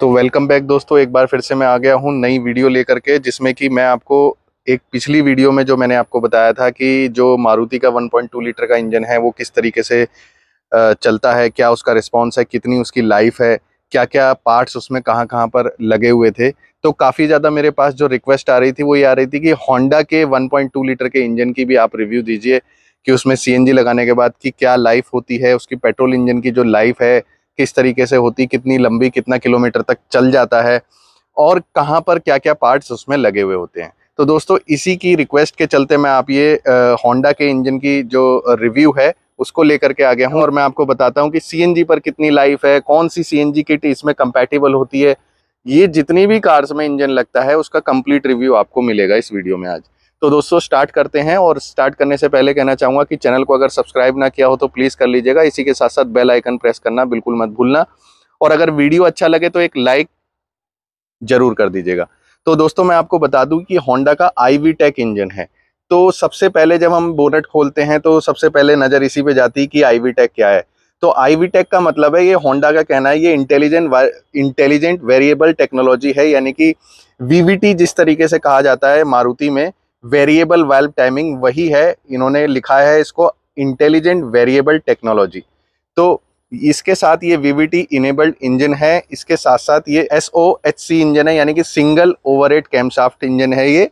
तो welcome back दोस्तों एक बार फिर से मैं आ गया हूँ नई वीडियो लेकर के जिसमें कि मैं आपको एक पिछली वीडियो में जो मैंने आपको बताया था कि जो मारुति का 1.2 लीटर का इंजन है वो किस तरीके से चलता है क्या उसका रिस्पॉन्स है कितनी उसकी लाइफ है क्या क्या पार्ट्स उसमें कहाँ कहाँ पर लगे हुए थे तो काफ़ी ज़्यादा मेरे पास जो रिक्वेस्ट आ रही थी वो ये आ रही थी कि होंडा के वन लीटर के इंजन की भी आप रिव्यू दीजिए कि उसमें सी लगाने के बाद की क्या लाइफ होती है उसकी पेट्रोल इंजन की जो लाइफ है किस तरीके से होती कितनी लंबी कितना किलोमीटर तक चल जाता है और कहाँ पर क्या क्या पार्ट्स उसमें लगे हुए होते हैं तो दोस्तों इसी की रिक्वेस्ट के चलते मैं आप ये होंडा के इंजन की जो रिव्यू है उसको लेकर के आ गया हूँ और मैं आपको बताता हूँ कि सी पर कितनी लाइफ है कौन सी सी किट इसमें कंपेटिबल होती है ये जितनी भी कार्स में इंजन लगता है उसका कंप्लीट रिव्यू आपको मिलेगा इस वीडियो में आज तो दोस्तों स्टार्ट करते हैं और स्टार्ट करने से पहले कहना चाहूँगा कि चैनल को अगर सब्सक्राइब ना किया हो तो प्लीज़ कर लीजिएगा इसी के साथ साथ बेल आइकन प्रेस करना बिल्कुल मत भूलना और अगर वीडियो अच्छा लगे तो एक लाइक ज़रूर कर दीजिएगा तो दोस्तों मैं आपको बता दूं कि होंडा का आई टेक इंजन है तो सबसे पहले जब हम बोनेट खोलते हैं तो सबसे पहले नज़र इसी पे जाती है कि आई टेक क्या है तो आई टेक का मतलब है ये होंडा का कहना है ये इंटेलिजेंट इंटेलिजेंट वेरिएबल टेक्नोलॉजी है यानी कि वी जिस तरीके से कहा जाता है मारुति में वेरिएबल वेल्व टाइमिंग वही है इन्होंने लिखा है इसको इंटेलिजेंट वेरिएबल टेक्नोलॉजी तो इसके साथ ये वी इनेबल्ड इंजन है इसके साथ साथ ये S O H C engine है यानी कि single overhead camshaft engine है ये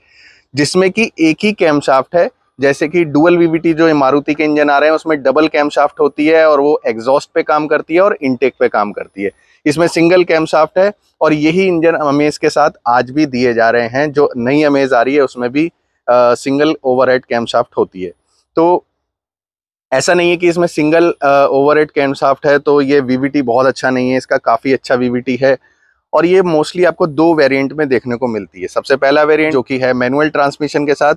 जिसमें कि एक ही कैमशाफ्ट है जैसे कि डुअल वीवीटी जो मारुति के इंजन आ रहे हैं उसमें डबल कैमशाफ्ट होती है और वो एग्जॉस्ट पे काम करती है और इनटेक पे काम करती है इसमें सिंगल कैमशाफ्ट है और यही इंजन अमेज के साथ आज भी दिए जा रहे हैं जो नई अमेज आ रही है उसमें भी सिंगल ओवरहेड कैमशाफ्ट होती है तो ऐसा नहीं है कि इसमें सिंगल ओवर हेड कैमशाफ्ट है तो ये वीवीटी बहुत अच्छा नहीं है इसका काफ़ी अच्छा वीवीटी है और ये मोस्टली आपको दो वेरिएंट में देखने को मिलती है सबसे पहला वेरिएंट जो कि है मैनुअल ट्रांसमिशन के साथ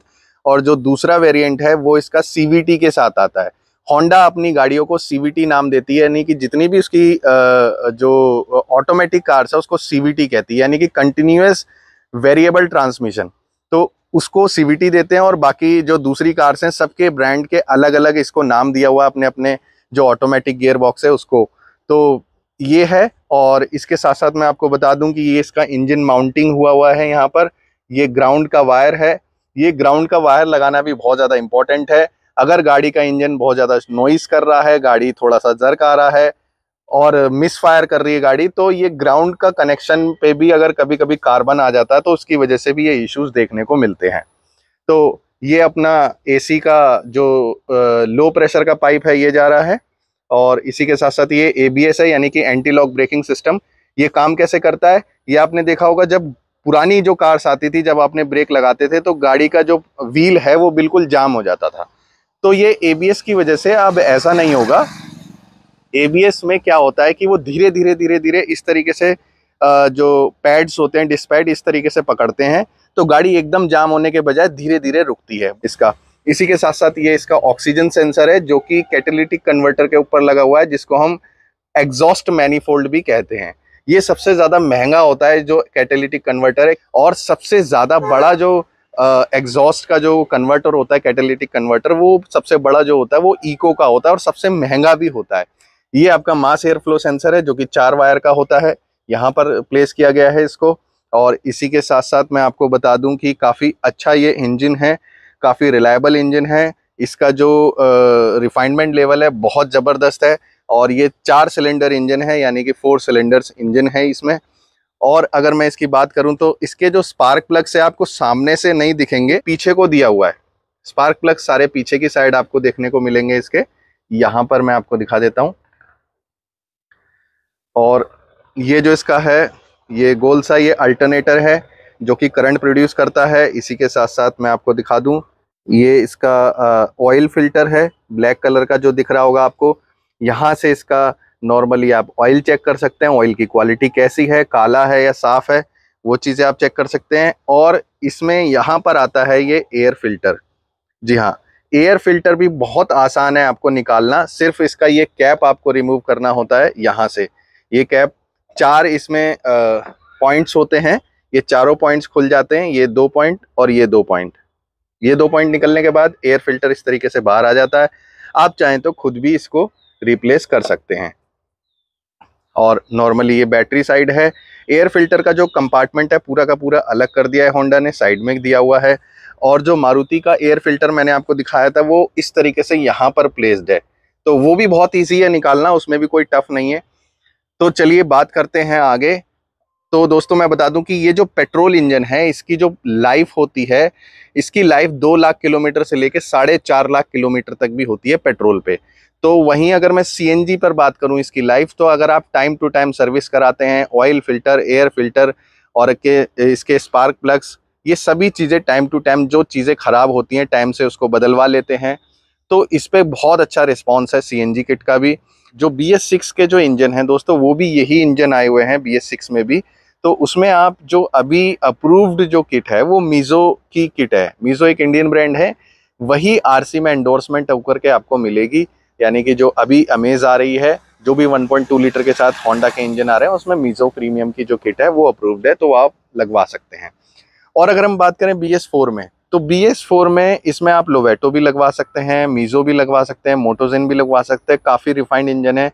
और जो दूसरा वेरिएंट है वो इसका सी के साथ आता है होंडा अपनी गाड़ियों को सी नाम देती है यानी कि जितनी भी उसकी जो ऑटोमेटिक कार्स है उसको सीवीटी कहती है यानी कि कंटिन्यूस वेरिएबल ट्रांसमिशन तो उसको सीवीटी देते हैं और बाकी जो दूसरी कार्स हैं सबके ब्रांड के अलग अलग इसको नाम दिया हुआ अपने अपने जो ऑटोमेटिक गियर बॉक्स है उसको तो ये है और इसके साथ साथ मैं आपको बता दूं कि ये इसका इंजन माउंटिंग हुआ हुआ है यहाँ पर ये ग्राउंड का वायर है ये ग्राउंड का वायर लगाना भी बहुत ज़्यादा इंपॉर्टेंट है अगर गाड़ी का इंजन बहुत ज़्यादा नॉइस कर रहा है गाड़ी थोड़ा सा जर्क आ रहा है और मिस फायर कर रही है गाड़ी तो ये ग्राउंड का कनेक्शन पे भी अगर कभी कभी कार्बन आ जाता है तो उसकी वजह से भी ये इश्यूज देखने को मिलते हैं तो ये अपना एसी का जो लो प्रेशर का पाइप है ये जा रहा है और इसी के साथ साथ ये एबीएस है यानी कि एंटी लॉक ब्रेकिंग सिस्टम ये काम कैसे करता है ये आपने देखा होगा जब पुरानी जो कार्स आती थी जब आपने ब्रेक लगाते थे तो गाड़ी का जो व्हील है वो बिल्कुल जाम हो जाता था तो ये ए की वजह से अब ऐसा नहीं होगा एबीएस में क्या होता है कि वो धीरे धीरे धीरे धीरे इस तरीके से जो पैड्स होते हैं डिस्पैड इस तरीके से पकड़ते हैं तो गाड़ी एकदम जाम होने के बजाय धीरे धीरे रुकती है इसका इसी के साथ साथ ये इसका ऑक्सीजन सेंसर है जो कि कैटेलिटिक कन्वर्टर के ऊपर लगा हुआ है जिसको हम एग्जॉस्ट मैनीफोल्ड भी कहते हैं ये सबसे ज़्यादा महंगा होता है जो कैटेलिटिक कन्वर्टर है और सबसे ज़्यादा बड़ा जो एग्जॉस्ट का जो कन्वर्टर होता है कैटेलिटिक कन्वर्टर वो सबसे बड़ा जो होता है वो इको का होता है और सबसे महंगा भी होता है ये आपका मास एयर फ्लो सेंसर है जो कि चार वायर का होता है यहाँ पर प्लेस किया गया है इसको और इसी के साथ साथ मैं आपको बता दूं कि काफ़ी अच्छा ये इंजन है काफ़ी रिलायबल इंजन है इसका जो रिफाइनमेंट लेवल है बहुत ज़बरदस्त है और ये चार सिलेंडर इंजन है यानी कि फोर सिलेंडर्स इंजन है इसमें और अगर मैं इसकी बात करूं तो इसके जो स्पार्क प्लग्स है आपको सामने से नहीं दिखेंगे पीछे को दिया हुआ है स्पार्क प्लग सारे पीछे की साइड आपको देखने को मिलेंगे इसके यहाँ पर मैं आपको दिखा देता हूँ और ये जो इसका है ये गोल सा ये अल्टरनेटर है जो कि करंट प्रोड्यूस करता है इसी के साथ साथ मैं आपको दिखा दूं ये इसका ऑयल फिल्टर है ब्लैक कलर का जो दिख रहा होगा आपको यहाँ से इसका नॉर्मली आप ऑयल चेक कर सकते हैं ऑयल की क्वालिटी कैसी है काला है या साफ़ है वो चीज़ें आप चेक कर सकते हैं और इसमें यहाँ पर आता है ये एयर फिल्टर जी हाँ एयर फिल्टर भी बहुत आसान है आपको निकालना सिर्फ इसका ये कैप आपको रिमूव करना होता है यहाँ से ये कैप चार इसमें पॉइंट्स होते हैं ये चारों पॉइंट्स खुल जाते हैं ये दो पॉइंट और ये दो पॉइंट ये दो पॉइंट निकलने के बाद एयर फिल्टर इस तरीके से बाहर आ जाता है आप चाहें तो खुद भी इसको रिप्लेस कर सकते हैं और नॉर्मली ये बैटरी साइड है एयर फिल्टर का जो कंपार्टमेंट है पूरा का पूरा अलग कर दिया है होंडा ने साइड में दिया हुआ है और जो मारुति का एयर फिल्टर मैंने आपको दिखाया था वो इस तरीके से यहाँ पर प्लेस्ड है तो वो भी बहुत ईजी है निकालना उसमें भी कोई टफ नहीं है तो चलिए बात करते हैं आगे तो दोस्तों मैं बता दूं कि ये जो पेट्रोल इंजन है इसकी जो लाइफ होती है इसकी लाइफ दो लाख किलोमीटर से लेकर साढ़े चार लाख किलोमीटर तक भी होती है पेट्रोल पे तो वहीं अगर मैं सी पर बात करूं इसकी लाइफ तो अगर आप टाइम टू टाइम सर्विस कराते हैं ऑयल फिल्टर एयर फिल्टर और के इसके स्पार्क प्लग्स ये सभी चीज़ें टाइम टू टाइम जो चीज़ें ख़राब होती हैं टाइम से उसको बदलवा लेते हैं तो इस पर बहुत अच्छा रिस्पॉन्स है सी किट का भी जो बी एस सिक्स के जो इंजन हैं दोस्तों वो भी यही इंजन आए हुए हैं बी एस सिक्स में भी तो उसमें आप जो अभी अप्रूव्ड जो किट है वो मीज़ो की किट है मीज़ो एक इंडियन ब्रांड है वही आर सी में एंडोर्समेंट होकर के आपको मिलेगी यानी कि जो अभी अमेज आ रही है जो भी 1.2 लीटर के साथ होंडा के इंजन आ रहे हैं उसमें मीज़ो प्रीमियम की जो किट है वो अप्रूव्ड है तो आप लगवा सकते हैं और अगर हम बात करें बी एस फोर में तो बी एस फोर में इसमें आप लोवेटो भी लगवा सकते हैं मीज़ो भी लगवा सकते हैं मोटोजेन भी लगवा सकते हैं काफ़ी रिफाइंड इंजन है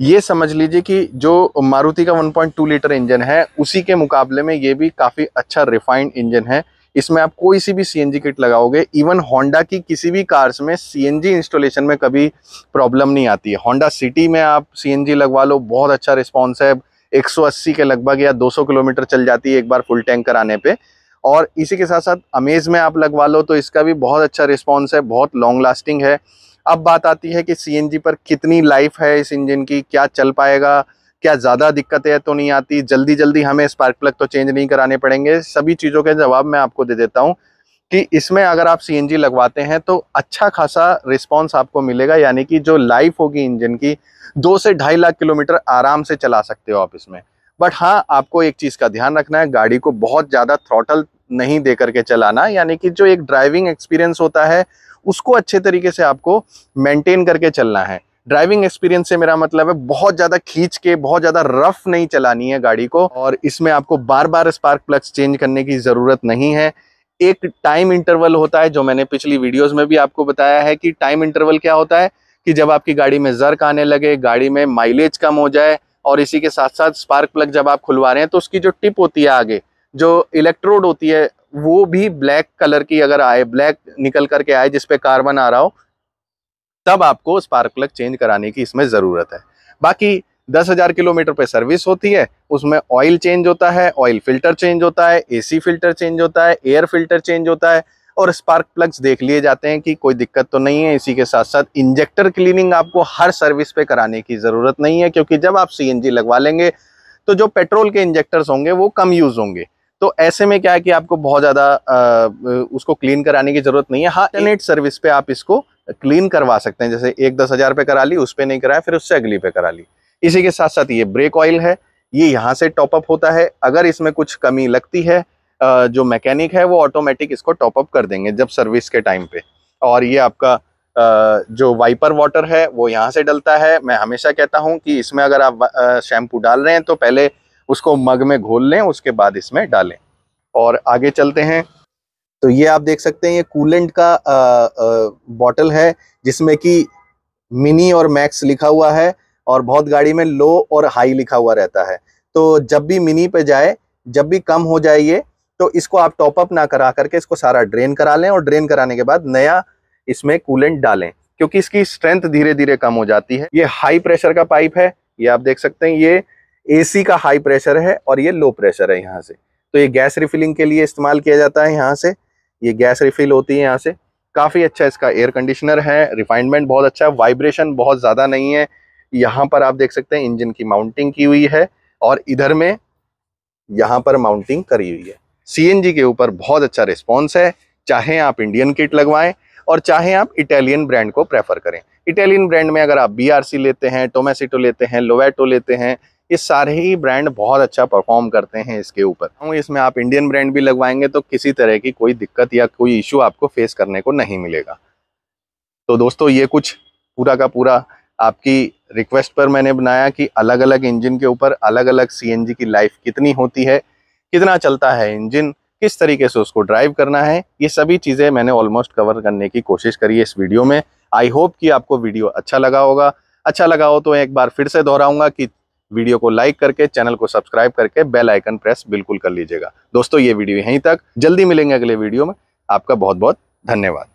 ये समझ लीजिए कि जो मारुति का 1.2 लीटर इंजन है उसी के मुकाबले में ये भी काफ़ी अच्छा रिफाइंड इंजन है इसमें आप कोई सी भी सी किट लगाओगे इवन होंडा की किसी भी कार्स में सी इंस्टॉलेशन में कभी प्रॉब्लम नहीं आती है होंडा सिटी में आप सी लगवा लो बहुत अच्छा रिस्पॉन्स है 180 के लगभग या 200 किलोमीटर चल जाती है एक बार फुल टैंक कराने पे और इसी के साथ साथ अमेज़ में आप लगवा लो तो इसका भी बहुत अच्छा रिस्पॉन्स है बहुत लॉन्ग लास्टिंग है अब बात आती है कि सी पर कितनी लाइफ है इस इंजन की क्या चल पाएगा क्या ज़्यादा दिक्कतें तो नहीं आती जल्दी जल्दी हमें स्पार्क प्लग तो चेंज नहीं कराने पड़ेंगे सभी चीज़ों के जवाब मैं आपको दे देता हूँ कि इसमें अगर आप सी लगवाते हैं तो अच्छा खासा रिस्पांस आपको मिलेगा यानी कि जो लाइफ होगी इंजन की दो से ढाई लाख किलोमीटर आराम से चला सकते हो आप इसमें बट हाँ आपको एक चीज़ का ध्यान रखना है गाड़ी को बहुत ज़्यादा थ्रॉटल नहीं दे करके चलाना यानी कि जो एक ड्राइविंग एक्सपीरियंस होता है उसको अच्छे तरीके से आपको मेंटेन करके चलना है ड्राइविंग एक्सपीरियंस से मेरा मतलब है बहुत ज़्यादा खींच के बहुत ज़्यादा रफ नहीं चलानी है गाड़ी को और इसमें आपको बार बार स्पार्क प्लग्स चेंज करने की ज़रूरत नहीं है एक टाइम इंटरवल होता है जो मैंने पिछली वीडियोस में भी आपको बताया है कि टाइम इंटरवल क्या होता है कि जब आपकी गाड़ी में जर्क आने लगे गाड़ी में माइलेज कम हो जाए और इसी के साथ साथ स्पार्क प्लग जब आप खुलवा रहे हैं तो उसकी जो टिप होती है आगे जो इलेक्ट्रोड होती है वो भी ब्लैक कलर की अगर आए ब्लैक निकल करके आए जिसपे कार्बन आ रहा हो तब आपको स्पार्क प्लग चेंज कराने की इसमें ज़रूरत है बाकी दस हज़ार किलोमीटर पे सर्विस होती है उसमें ऑयल चेंज होता है ऑयल फिल्टर चेंज होता है एसी फिल्टर चेंज होता है एयर फिल्टर चेंज होता है और स्पार्क प्लग्स देख लिए जाते हैं कि कोई दिक्कत तो नहीं है इसी के साथ साथ इंजेक्टर क्लीनिंग आपको हर सर्विस पे कराने की ज़रूरत नहीं है क्योंकि जब आप सी लगवा लेंगे तो जो पेट्रोल के इंजेक्टर्स होंगे वो कम यूज़ होंगे तो ऐसे में क्या है कि आपको बहुत ज़्यादा उसको क्लीन कराने की ज़रूरत नहीं है हाँ इंटरनेट सर्विस पे आप इसको क्लीन करवा सकते हैं जैसे एक दस हज़ार पे करा ली उस पर नहीं कराया फिर उससे अगली पे करा ली इसी के साथ साथ ये ब्रेक ऑयल है ये यहाँ से टॉपअप होता है अगर इसमें कुछ कमी लगती है जो मैकेनिक है वो ऑटोमेटिक इसको टॉपअप कर देंगे जब सर्विस के टाइम पे और ये आपका जो वाइपर वाटर है वो यहाँ से डलता है मैं हमेशा कहता हूँ कि इसमें अगर आप शैम्पू डाल रहे हैं तो पहले उसको मग में घोल लें उसके बाद इसमें डालें और आगे चलते हैं तो ये आप देख सकते हैं ये कूलेंट का बॉटल है जिसमें कि मिनी और मैक्स लिखा हुआ है और बहुत गाड़ी में लो और हाई लिखा हुआ रहता है तो जब भी मिनी पे जाए जब भी कम हो जाए ये तो इसको आप टॉपअप ना करा करके इसको सारा ड्रेन करा लें और ड्रेन कराने के बाद नया इसमें कूलेंट डालें क्योंकि इसकी स्ट्रेंथ धीरे धीरे कम हो जाती है ये हाई प्रेशर का पाइप है ये आप देख सकते हैं ये एसी का हाई प्रेशर है और ये लो प्रेशर है यहाँ से तो ये गैस रिफिलिंग के लिए इस्तेमाल किया जाता है यहाँ से ये गैस रिफिल होती है यहाँ से काफ़ी अच्छा इसका एयर कंडीशनर है रिफाइनमेंट बहुत अच्छा है वाइब्रेशन बहुत ज़्यादा नहीं है यहाँ पर आप देख सकते हैं इंजन की माउंटिंग की हुई है और इधर में यहाँ पर माउंटिंग करी हुई है सी के ऊपर बहुत अच्छा रिस्पॉन्स है चाहे आप इंडियन किट लगवाएं और चाहे आप इटालियन ब्रांड को प्रेफर करें इटालियन ब्रांड में अगर आप बी लेते हैं टोमेसिटो लेते हैं लोवेटो लेते हैं ये सारे ही ब्रांड बहुत अच्छा परफॉर्म करते हैं इसके ऊपर हाँ, इसमें आप इंडियन ब्रांड भी लगवाएंगे तो किसी तरह की कोई दिक्कत या कोई इश्यू आपको फेस करने को नहीं मिलेगा तो दोस्तों ये कुछ पूरा का पूरा आपकी रिक्वेस्ट पर मैंने बनाया कि अलग अलग इंजन के ऊपर अलग अलग सी की लाइफ कितनी होती है कितना चलता है इंजन किस तरीके से उसको ड्राइव करना है ये सभी चीज़ें मैंने ऑलमोस्ट कवर करने की कोशिश करी है इस वीडियो में आई होप कि आपको वीडियो अच्छा लगा होगा अच्छा लगा हो तो एक बार फिर से दोहराऊंगा कि वीडियो को लाइक करके चैनल को सब्सक्राइब करके बेल आइकन प्रेस बिल्कुल कर लीजिएगा दोस्तों ये वीडियो यहीं तक जल्दी मिलेंगे अगले वीडियो में आपका बहुत बहुत धन्यवाद